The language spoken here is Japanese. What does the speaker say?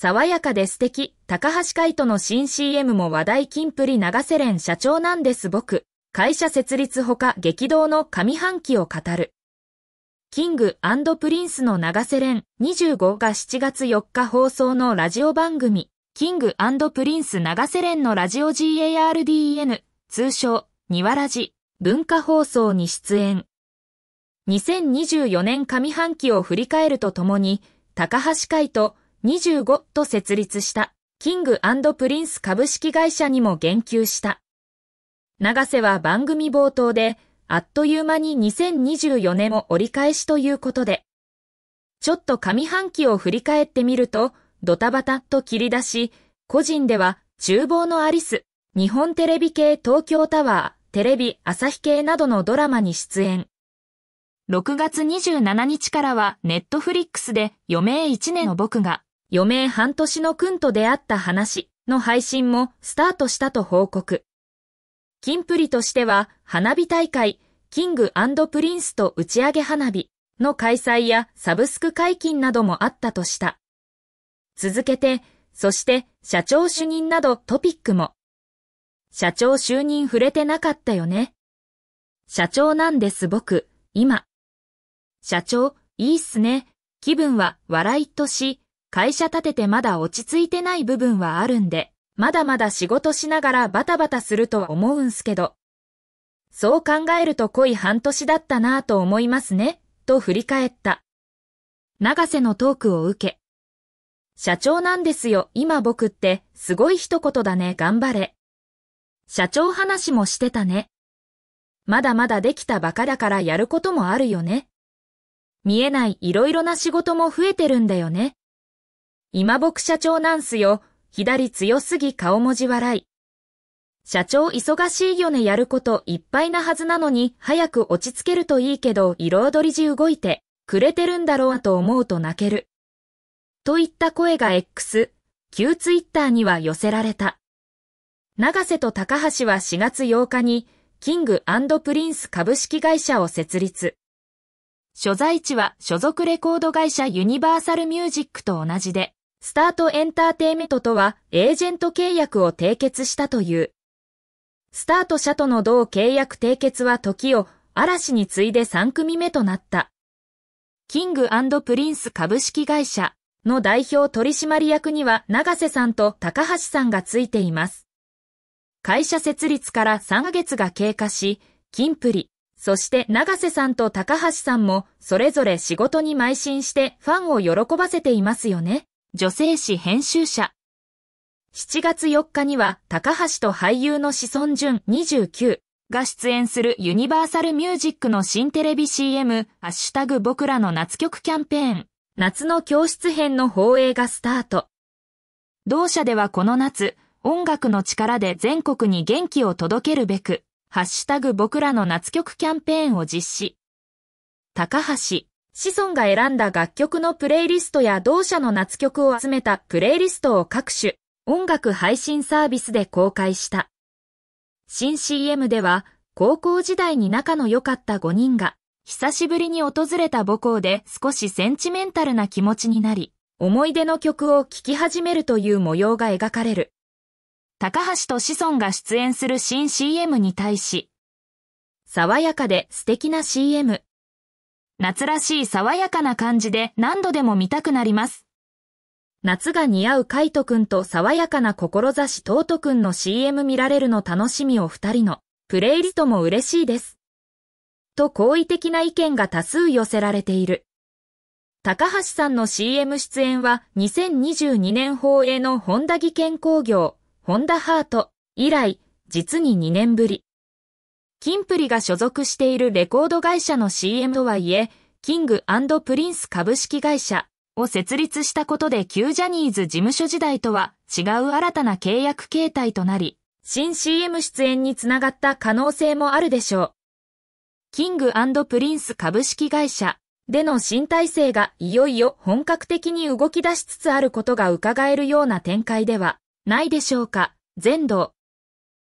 爽やかで素敵、高橋海人の新 CM も話題金プリ長瀬連社長なんです僕。会社設立ほか激動の上半期を語る。キングプリンスの長瀬連25が7月4日放送のラジオ番組、キングプリンス長瀬連のラジオ GARDN、通称、ニワラジ、文化放送に出演。2024年上半期を振り返るとともに、高橋海人、25と設立したキングプリンス株式会社にも言及した。長瀬は番組冒頭で、あっという間に2024年も折り返しということで、ちょっと上半期を振り返ってみると、ドタバタと切り出し、個人では、厨房のアリス、日本テレビ系東京タワー、テレビ朝日系などのドラマに出演。6月27日からは、ネットフリックスで余命1年の僕が、余命半年の君と出会った話の配信もスタートしたと報告。キンプリとしては花火大会、キングプリンスと打ち上げ花火の開催やサブスク解禁などもあったとした。続けて、そして社長主任などトピックも。社長就任触れてなかったよね。社長なんです僕、今。社長、いいっすね。気分は笑いとし、会社立ててまだ落ち着いてない部分はあるんで、まだまだ仕事しながらバタバタするとは思うんすけど。そう考えると濃い半年だったなぁと思いますね、と振り返った。長瀬のトークを受け。社長なんですよ、今僕って、すごい一言だね、頑張れ。社長話もしてたね。まだまだできたバカだからやることもあるよね。見えない色々な仕事も増えてるんだよね。今僕社長なんすよ。左強すぎ顔文字笑い。社長忙しいよねやることいっぱいなはずなのに早く落ち着けるといいけど彩り地動いてくれてるんだろうと思うと泣ける。といった声が X、旧ツイッターには寄せられた。長瀬と高橋は4月8日にキングプリンス株式会社を設立。所在地は所属レコード会社ユニバーサルミュージックと同じで、スタートエンターテイメントとはエージェント契約を締結したという。スタート社との同契約締結は時を嵐に次いで3組目となった。キングプリンス株式会社の代表取締役には長瀬さんと高橋さんがついています。会社設立から3ヶ月が経過し、キンプリ、そして長瀬さんと高橋さんもそれぞれ仕事に邁進してファンを喜ばせていますよね。女性誌編集者。7月4日には、高橋と俳優の子孫淳29が出演するユニバーサルミュージックの新テレビ CM、ハッシュタグ僕らの夏曲キャンペーン、夏の教室編の放映がスタート。同社ではこの夏、音楽の力で全国に元気を届けるべく、ハッシュタグ僕らの夏曲キャンペーンを実施。高橋、子孫が選んだ楽曲のプレイリストや同社の夏曲を集めたプレイリストを各種音楽配信サービスで公開した。新 CM では高校時代に仲の良かった5人が久しぶりに訪れた母校で少しセンチメンタルな気持ちになり、思い出の曲を聴き始めるという模様が描かれる。高橋と子孫が出演する新 CM に対し、爽やかで素敵な CM。夏らしい爽やかな感じで何度でも見たくなります。夏が似合うカイトくんと爽やかな志トートくんの CM 見られるの楽しみを二人のプレイリストも嬉しいです。と好意的な意見が多数寄せられている。高橋さんの CM 出演は2022年放映のホンダ技研工業、ホンダハート以来、実に2年ぶり。キンプリが所属しているレコード会社の CM とはいえ、キングプリンス株式会社を設立したことで旧ジャニーズ事務所時代とは違う新たな契約形態となり、新 CM 出演につながった可能性もあるでしょう。キングプリンス株式会社での新体制がいよいよ本格的に動き出しつつあることが伺えるような展開ではないでしょうか。全土。